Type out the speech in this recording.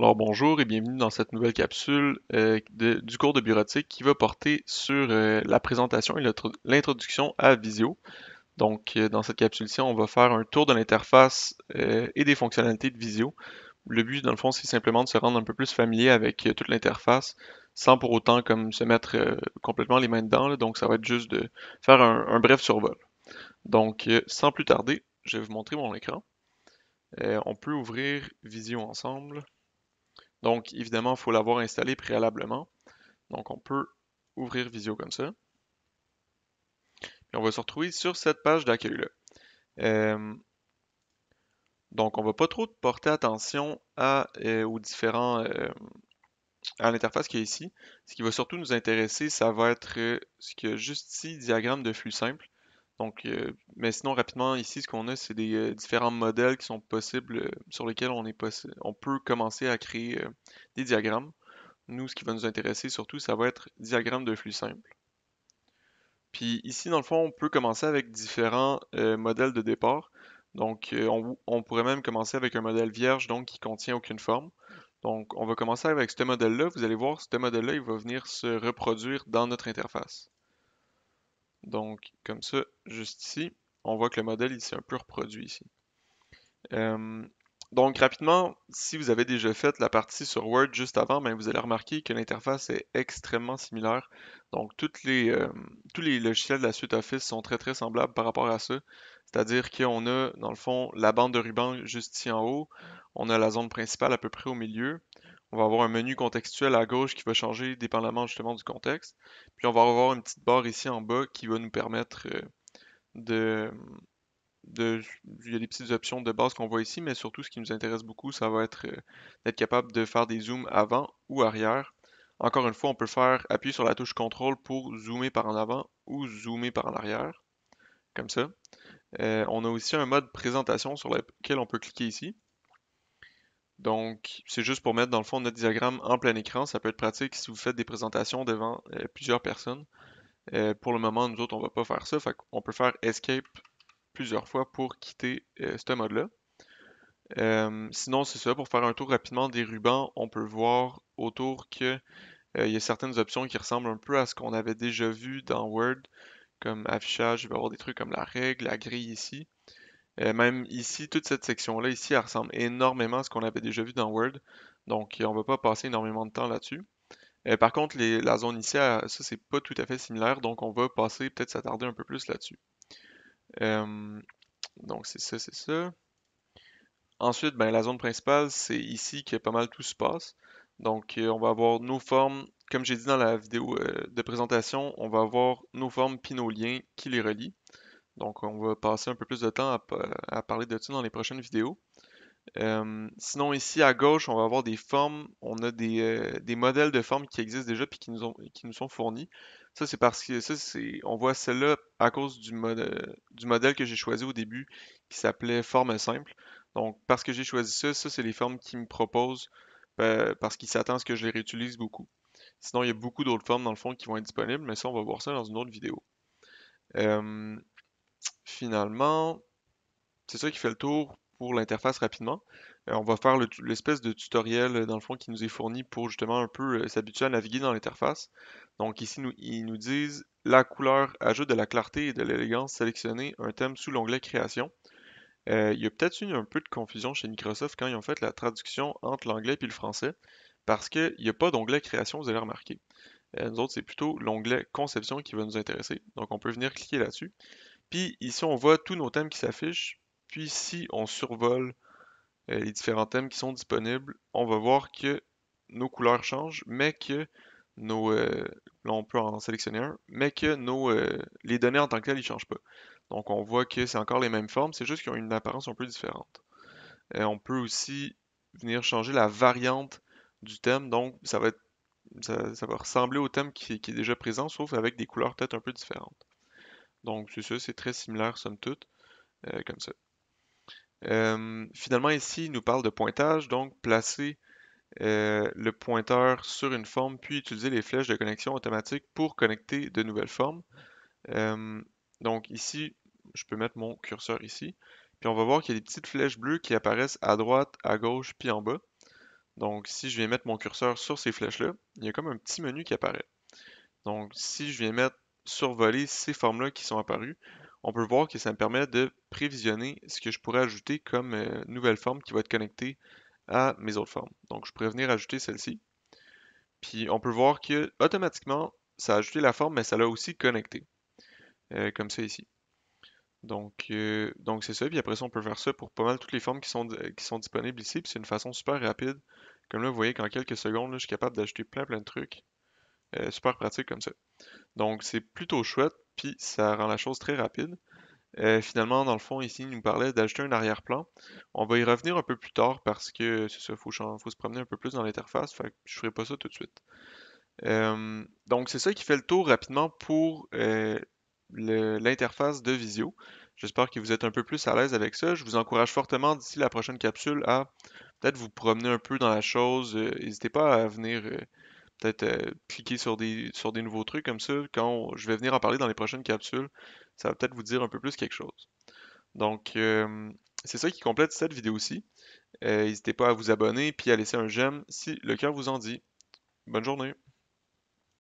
Alors bonjour et bienvenue dans cette nouvelle capsule euh, du cours de bureautique qui va porter sur euh, la présentation et l'introduction à Visio. Donc euh, dans cette capsule-ci, on va faire un tour de l'interface et des fonctionnalités de Visio. Le but dans le fond, c'est simplement de se rendre un peu plus familier avec toute l'interface sans pour autant comme se mettre complètement les mains dedans. Donc ça va être juste de faire un bref survol. Donc sans plus tarder, je vais vous montrer mon écran. on peut ouvrir Visio ensemble. Donc, évidemment, il faut l'avoir installé préalablement. Donc, on peut ouvrir Visio comme ça. Et on va se retrouver sur cette page d'accueil-là. Euh, donc, on ne va pas trop porter attention à, euh, aux différents... Euh, à l'interface qui est ici. Ce qui va surtout nous intéresser, ça va être ce qu'il y a juste ici, diagramme de flux simple. Euh, mais sinon, rapidement, ici, ce qu'on a, c'est des euh, différents modèles qui sont possibles, euh, sur lesquels on, peut commencer à créer des diagrammes. Nous, ce qui va nous intéresser surtout, ça va être diagramme de flux simple. Puis ici, dans le fond, on peut commencer avec différents modèles de départ. Donc, on, pourrait même commencer avec un modèle vierge, donc qui contient aucune forme. Donc, on va commencer avec ce modèle-là. Vous allez voir, ce modèle-là, il va venir se reproduire dans notre interface. Donc, comme ça, juste ici, on voit que le modèle, il s'est un peu reproduit ici. Euh, donc, rapidement, si vous avez déjà fait la partie sur Word juste avant, mais ben, vous allez remarquer que l'interface est extrêmement similaire. Donc, euh, tous les logiciels de la suite Office sont très, très semblables par rapport à ça. C'est-à-dire qu'on a, dans le fond, la bande de ruban juste ici en haut. On a la zone principale à peu près au milieu. On va avoir un menu contextuel à gauche qui va changer dépendamment justement du contexte. Puis on va avoir une petite barre ici en bas qui va nous permettre euh, de... il y a des petites options de base qu'on voit ici, mais surtout ce qui nous intéresse beaucoup, ça va être euh, d'être capable de faire des zooms avant ou arrière. Encore une fois, on peut faire appuyer sur la touche Ctrl pour zoomer par en avant ou zoomer par en arrière, comme ça. Euh, on a aussi un mode présentation sur lequel on peut cliquer ici. Donc, c'est juste pour mettre dans le fond notre diagramme en plein écran. Ça peut être pratique si vous faites des présentations devant euh, plusieurs personnes. Euh, pour le moment, nous autres, on ne va pas faire ça. on peut faire Escape plusieurs fois pour quitter euh, ce mode-là. sinon, c'est ça. Pour faire un tour rapidement des rubans, on peut voir autour qu'il il y a certaines options qui ressemblent un peu à ce qu'on avait déjà vu dans Word, comme affichage, il va y avoir des trucs comme la règle, la grille ici. Euh, même ici, toute cette section-là, ici, elle ressemble énormément à ce qu'on avait déjà vu dans Word. Donc, on ne va pas passer énormément de temps là-dessus. Euh, par contre, la zone ici, ça, c'est pas tout à fait similaire. Donc, on va passer, peut-être s'attarder un peu plus là-dessus. Euh, donc, c'est ça, c'est ça. Ensuite, ben, la zone principale, c'est ici que pas mal tout se passe. Donc, on va avoir nos formes, comme j'ai dit dans la vidéo de présentation, on va avoir nos formes puis nos liens qui les relient. Donc, on va passer un peu plus de temps à, parler de ça dans les prochaines vidéos. Euh, sinon, ici à gauche, on va avoir des formes. On a des, euh, modèles de formes qui existent déjà puis qui nous, sont fournis. Ça, c'est parce que ça, on voit celle-là à cause du, modèle que j'ai choisi au début qui s'appelait forme simple. Donc, parce que j'ai choisi ça, ça, c'est les formes qui me proposent euh, parce qu'ils s'attendent à ce que je les réutilise beaucoup. Sinon, il y a beaucoup d'autres formes dans le fond qui vont être disponibles, mais ça, on va voir ça dans une autre vidéo finalement, c'est ça qui fait le tour pour l'interface rapidement. Euh, on va faire l'espèce de tutoriel, euh, dans le fond, qui nous est fourni pour justement un peu euh, s'habituer à naviguer dans l'interface. Donc ici, ils nous disent « La couleur ajoute de la clarté et de l'élégance Sélectionnez un thème sous l'onglet « Création ». il y a peut-être eu un peu de confusion chez Microsoft quand ils ont fait la traduction entre l'anglais et le français, parce qu'il n'y a pas d'onglet « Création », vous allez remarquer. nous autres, c'est plutôt l'onglet « Conception » qui va nous intéresser. Donc on peut venir cliquer là-dessus. Puis ici, on voit tous nos thèmes qui s'affichent. Puis si on survole euh, les différents thèmes qui sont disponibles, on va voir que nos couleurs changent, mais que nos... Euh, on peut en sélectionner un, mais que nos, euh, les données en tant que telles, ne changent pas. Donc on voit que c'est encore les mêmes formes, c'est juste qu'ils ont une apparence un peu différente. Et on peut aussi venir changer la variante du thème, donc ça va, ressembler au thème qui est déjà présent, sauf avec des couleurs peut-être un peu différentes. Donc, c'est ça, c'est très similaire, somme toute, euh, comme ça. Euh, finalement, ici, il nous parle de pointage, donc placer euh, le pointeur sur une forme, puis utiliser les flèches de connexion automatique pour connecter de nouvelles formes. donc ici, je peux mettre mon curseur ici, puis on va voir qu'il y a des petites flèches bleues qui apparaissent à droite, à gauche, puis en bas. Donc si je viens mettre mon curseur sur ces flèches-là, il y a comme un petit menu qui apparaît. Donc si je viens mettre survoler ces formes-là qui sont apparues, on peut voir que ça me permet de prévisionner ce que je pourrais ajouter comme euh, nouvelle forme qui va être connectée à mes autres formes. Donc, je pourrais venir ajouter celle-ci. Puis, on peut voir que automatiquement, ça a ajouté la forme, mais ça l'a aussi connectée. Euh, comme ça ici. Donc, euh, donc c'est ça. Puis après ça, on peut faire ça pour pas mal toutes les formes qui sont, qui sont disponibles ici. Puis c'est une façon super rapide. Comme là, vous voyez qu'en quelques secondes, je suis capable d'ajouter plein plein de trucs. Euh, super pratique comme ça. Donc, c'est plutôt chouette, puis ça rend la chose très rapide. Euh, finalement, dans le fond, ici, il nous parlait d'ajouter un arrière-plan. On va y revenir un peu plus tard parce que c'est ça, il faut, se promener un peu plus dans l'interface, fait je ferai pas ça tout de suite. Euh, donc, c'est ça qui fait le tour rapidement pour l'interface de Visio. J'espère que vous êtes un peu plus à l'aise avec ça. Je vous encourage fortement d'ici la prochaine capsule à peut-être vous promener un peu dans la chose. N'hésitez pas à venir peut-être euh, cliquer sur des, sur des nouveaux trucs comme ça. Quand je vais venir en parler dans les prochaines capsules, ça va peut-être vous dire un peu plus quelque chose. Donc, euh, c'est ça qui complète cette vidéo-ci. Euh, n'hésitez pas à vous abonner et à laisser un j'aime si le cœur vous en dit. Bonne journée!